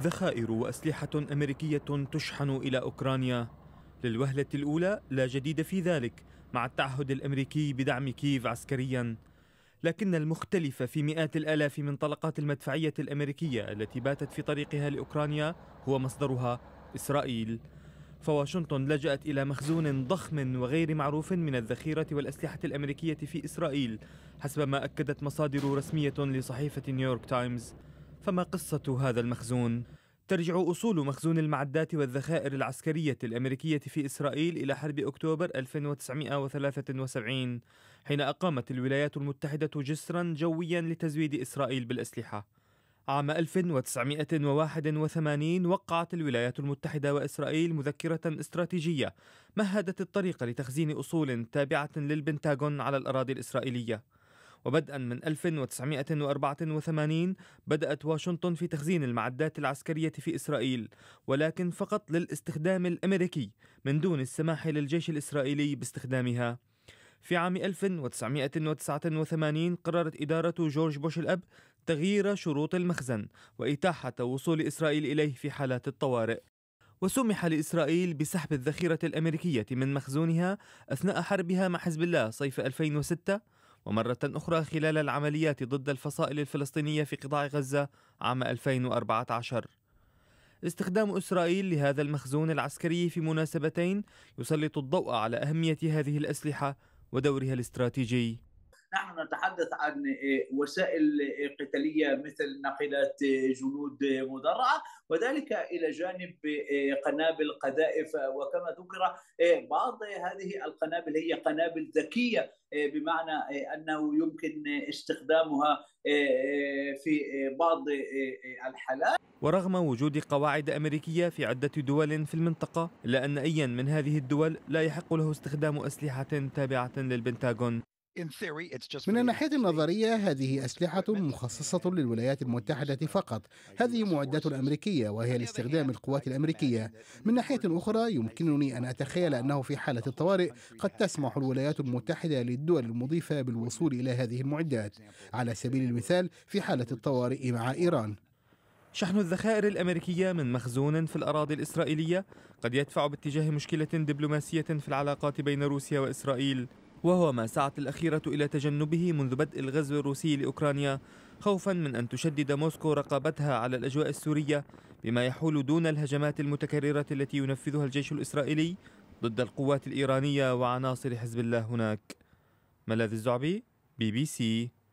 ذخائر وأسلحة أمريكية تشحن إلى أوكرانيا للوهلة الأولى لا جديد في ذلك مع التعهد الأمريكي بدعم كييف عسكرياً لكن المختلف في مئات الآلاف من طلقات المدفعية الأمريكية التي باتت في طريقها لأوكرانيا هو مصدرها إسرائيل فواشنطن لجأت إلى مخزون ضخم وغير معروف من الذخيرة والأسلحة الأمريكية في إسرائيل حسب ما أكدت مصادر رسمية لصحيفة نيويورك تايمز فما قصة هذا المخزون؟ ترجع أصول مخزون المعدات والذخائر العسكرية الأمريكية في إسرائيل إلى حرب أكتوبر 1973 حين أقامت الولايات المتحدة جسرا جويا لتزويد إسرائيل بالأسلحة عام 1981 وقعت الولايات المتحدة وإسرائيل مذكرة استراتيجية مهدت الطريق لتخزين أصول تابعة للبنتاغون على الأراضي الإسرائيلية وبدءا من 1984 بدأت واشنطن في تخزين المعدات العسكرية في إسرائيل ولكن فقط للاستخدام الأمريكي من دون السماح للجيش الإسرائيلي باستخدامها في عام 1989 قررت إدارة جورج بوش الأب تغيير شروط المخزن وإتاحة وصول إسرائيل إليه في حالات الطوارئ وسمح لإسرائيل بسحب الذخيرة الأمريكية من مخزونها أثناء حربها مع حزب الله صيف 2006 ومرة أخرى خلال العمليات ضد الفصائل الفلسطينية في قطاع غزة عام 2014 استخدام إسرائيل لهذا المخزون العسكري في مناسبتين يسلط الضوء على أهمية هذه الأسلحة ودورها الاستراتيجي نحن نتحدث عن آه، وسائل آه، قتالية مثل ناقلات آه، جنود مدرعة وذلك إلى جانب قنابل قذائف وكما ذكر بعض هذه القنابل هي قنابل ذكية بمعنى أنه يمكن استخدامها في بعض الحالات ورغم وجود قواعد أمريكية في عدة دول في المنطقة إلا أن أيا من هذه الدول لا يحق له استخدام أسلحة تابعة للبنتاغون من الناحية النظرية هذه أسلحة مخصصة للولايات المتحدة فقط هذه معدات أمريكية وهي لاستخدام القوات الأمريكية من ناحية أخرى يمكنني أن أتخيل أنه في حالة الطوارئ قد تسمح الولايات المتحدة للدول المضيفة بالوصول إلى هذه المعدات على سبيل المثال في حالة الطوارئ مع إيران شحن الذخائر الأمريكية من مخزون في الأراضي الإسرائيلية قد يدفع باتجاه مشكلة دبلوماسية في العلاقات بين روسيا وإسرائيل وهو ما سعت الأخيرة إلى تجنبه منذ بدء الغزو الروسي لأوكرانيا خوفا من أن تشدد موسكو رقابتها على الأجواء السورية بما يحول دون الهجمات المتكررة التي ينفذها الجيش الإسرائيلي ضد القوات الإيرانية وعناصر حزب الله هناك ملاذ الزعبي بي بي سي